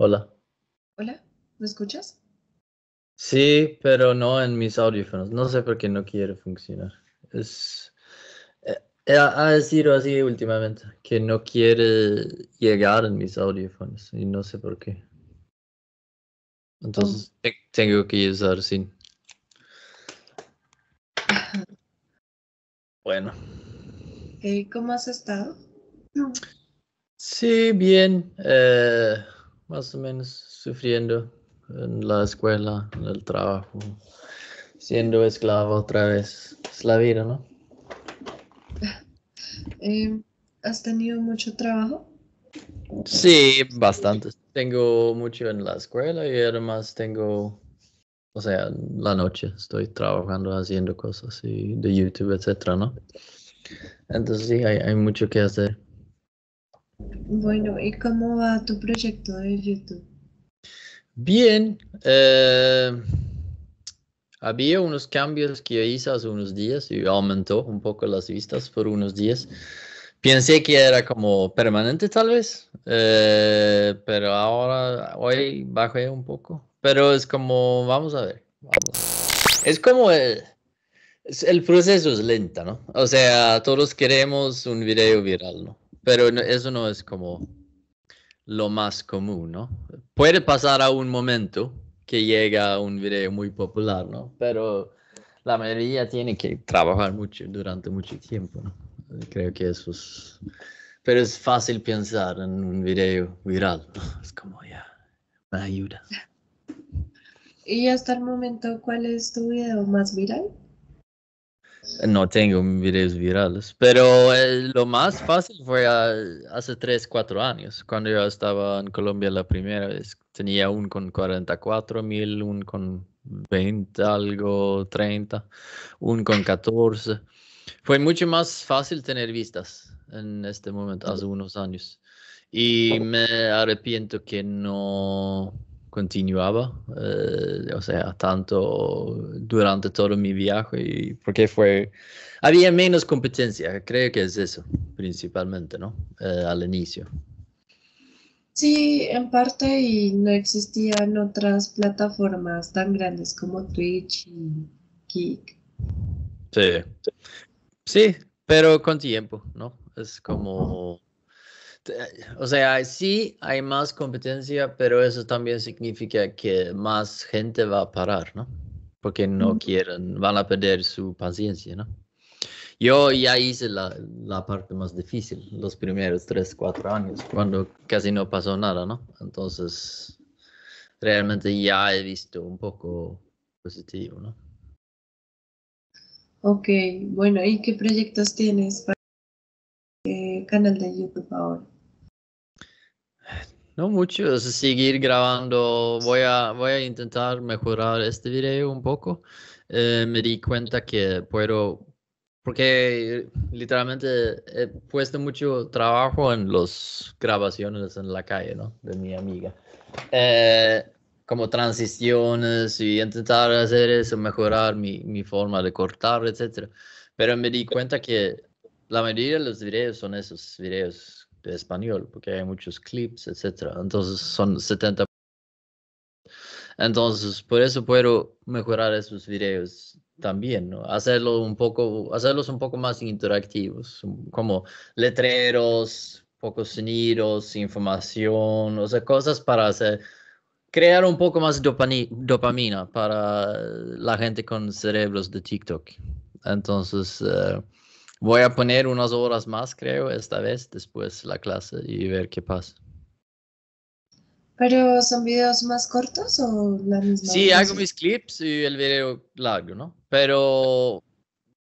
Hola. Hola, ¿me escuchas? Sí, pero no en mis audífonos. No sé por qué no quiere funcionar. Es, eh, eh, ha, sido así últimamente, que no quiere llegar en mis audífonos y no sé por qué. Entonces oh. tengo que usar sin. Bueno. ¿Cómo has estado? Sí, bien. Eh, más o menos sufriendo en la escuela, en el trabajo, siendo esclavo otra vez. Es la vida, ¿no? Eh, ¿Has tenido mucho trabajo? Sí, bastante. Tengo mucho en la escuela y además tengo, o sea, la noche estoy trabajando haciendo cosas y de YouTube, etcétera, ¿no? Entonces sí, hay mucho que hacer. Bueno, ¿y cómo va tu proyecto de YouTube? Bien, eh, había unos cambios que hice hace unos días y aumentó un poco las vistas por unos días. Pensé que era como permanente tal vez, eh, pero ahora hoy bajé un poco. Pero es como, vamos a ver. Es como el, el proceso es lento, ¿no? O sea, todos queremos un video viral, ¿no? Pero eso no es como lo más común, ¿no? Puede pasar a un momento que llega un video muy popular, ¿no? Pero la mayoría tiene que trabajar mucho durante mucho tiempo, ¿no? Creo que eso es... Pero es fácil pensar en un video viral, ¿no? Es como ya, me ayuda. ¿Y hasta el momento cuál es tu video más viral? No tengo videos virales, pero eh, lo más fácil fue ah, hace 3, 4 años, cuando yo estaba en Colombia la primera vez. Tenía un con 44 mil, un con 20 algo, 30, un con 14. Fue mucho más fácil tener vistas en este momento, hace unos años. Y me arrepiento que no continuaba, eh, o sea, tanto durante todo mi viaje, y porque fue, había menos competencia, creo que es eso, principalmente, ¿no? Eh, al inicio. Sí, en parte, y no existían otras plataformas tan grandes como Twitch y Kick. Sí, sí, pero con tiempo, ¿no? Es como o sea, sí hay más competencia, pero eso también significa que más gente va a parar, ¿no? Porque no quieren, van a perder su paciencia, ¿no? Yo ya hice la, la, parte más difícil, los primeros tres, cuatro años, cuando casi no pasó nada, ¿no? Entonces, realmente ya he visto un poco positivo, ¿no? Ok, bueno, ¿y qué proyectos tienes para el eh, canal de YouTube ahora? No mucho, seguir grabando. Voy a, voy a intentar mejorar este video un poco. Eh, me di cuenta que puedo, porque literalmente he puesto mucho trabajo en las grabaciones en la calle, ¿no? De mi amiga. Eh, como transiciones y intentar hacer eso, mejorar mi, mi forma de cortar, etc. Pero me di cuenta que la mayoría de los videos son esos videos español, porque hay muchos clips, etcétera Entonces son 70%. Entonces, por eso puedo mejorar esos videos también, ¿no? Hacerlo un poco, hacerlos un poco más interactivos, como letreros, pocos sonidos, información, o sea, cosas para hacer, crear un poco más dopamina para la gente con cerebros de TikTok. Entonces, eh, Voy a poner unas horas más, creo, esta vez, después la clase y ver qué pasa. ¿Pero son videos más cortos o la misma? Sí, hago mis clips y el video largo, ¿no? Pero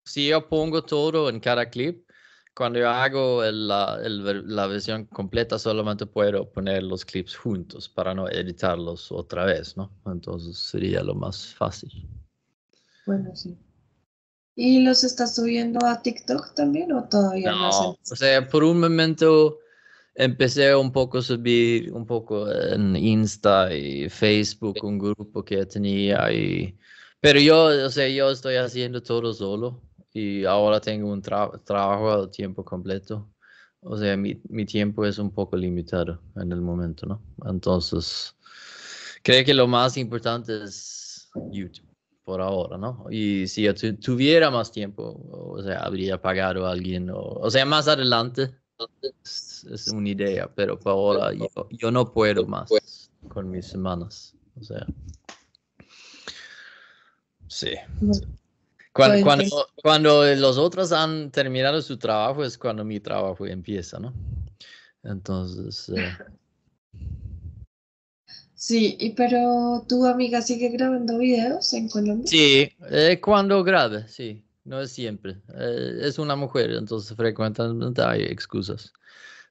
si yo pongo todo en cada clip, cuando yo hago la, versión completa, solamente puedo poner los clips juntos para no editarlos otra vez, ¿no? Entonces sería lo más fácil. Bueno, sí. ¿Y los estás subiendo a TikTok también o todavía no? no o sea, por un momento empecé un poco a subir un poco en Insta y Facebook, un grupo que tenía. Y, pero yo, o sea, yo estoy haciendo todo solo y ahora tengo un trabajo a tiempo completo. O sea, mi, mi, tiempo es un poco limitado en el momento, ¿no? Entonces, creo que lo más importante es YouTube por ahora, ¿no? Y si yo tuviera más tiempo, o sea, habría pagado a alguien, o, sea, más adelante es, una idea, pero por ahora yo, no puedo más con mis semanas, o sea. Sí. Cuando, pues cuando, los otros han terminado su trabajo es cuando mi trabajo empieza, ¿no? Entonces, eh, Sí, y pero tu amiga sigue grabando videos en Colombia. Sí, eh, cuando grabe, sí, no es siempre. Eh, es una mujer, entonces frecuentemente hay excusas.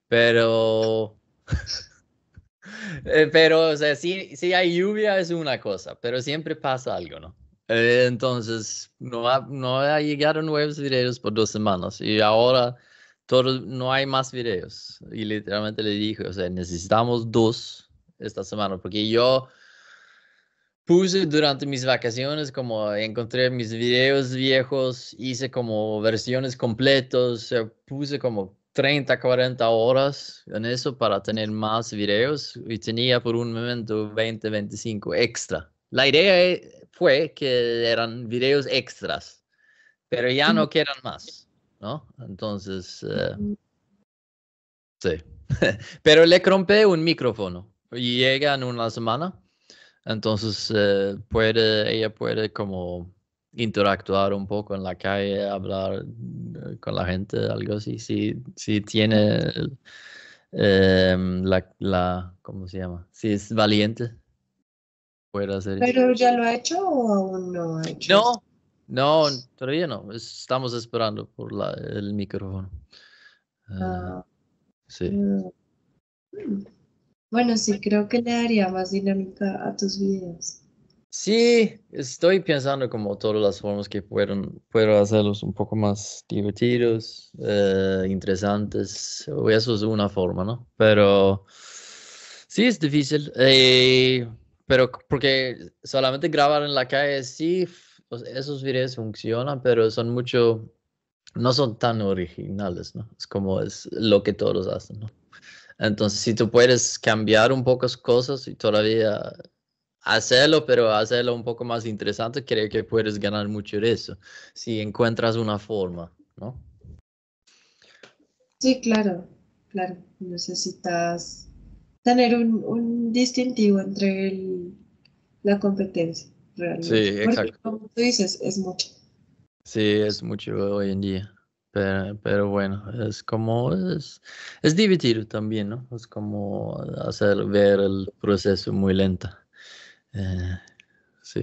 Pero, eh, pero o sea, si, hay lluvia es una cosa, pero siempre pasa algo, ¿no? entonces, no ha, no ha llegado nuevos videos por dos semanas y ahora no hay más videos. Y literalmente le dije, o sea, necesitamos dos esta semana, porque yo puse durante mis vacaciones, como encontré mis videos viejos, hice como versiones completos, puse como 30, 40 horas en eso para tener más videos y tenía por un momento 20, 25 extra. La idea e, fue que eran videos extras, pero ya no quedan más, ¿no? Entonces, eh, sí. pero le rompí un micrófono Llega en una semana, entonces eh, puede, ella puede como interactuar un poco en la calle, hablar eh, con la gente, algo así, si, tiene em, la, la, ¿cómo se llama? Si es valiente, puede hacer ¿Pero ya lo ha hecho o aún no ha hecho? No, no, todavía no, estamos esperando por la, el micrófono. Ah. Ah, sí. Mm. Bueno, sí, creo que le daría más dinámica a tus videos. Sí, estoy pensando como todas las formas que puedan, puedo hacerlos un poco más divertidos, eh, interesantes. Eso es una forma, ¿no? Pero sí es difícil. Eh, pero porque solamente grabar en la calle, sí, pues, esos videos funcionan, pero son mucho, no son tan originales, ¿no? Es como es lo que todos hacen, ¿no? Entonces, si tú puedes cambiar un poco las cosas y todavía hacerlo, pero hacerlo un poco más interesante, creo que puedes ganar mucho de eso, si encuentras una forma, ¿no? Sí, claro, claro. Necesitas tener un, distintivo entre la competencia, realmente. Sí, exacto. como tú dices, es mucho. Sí, es mucho hoy en día. Pero, bueno, es como, es, es, divertido también, ¿no? Es como hacer ver el proceso muy lento. Eh, sí.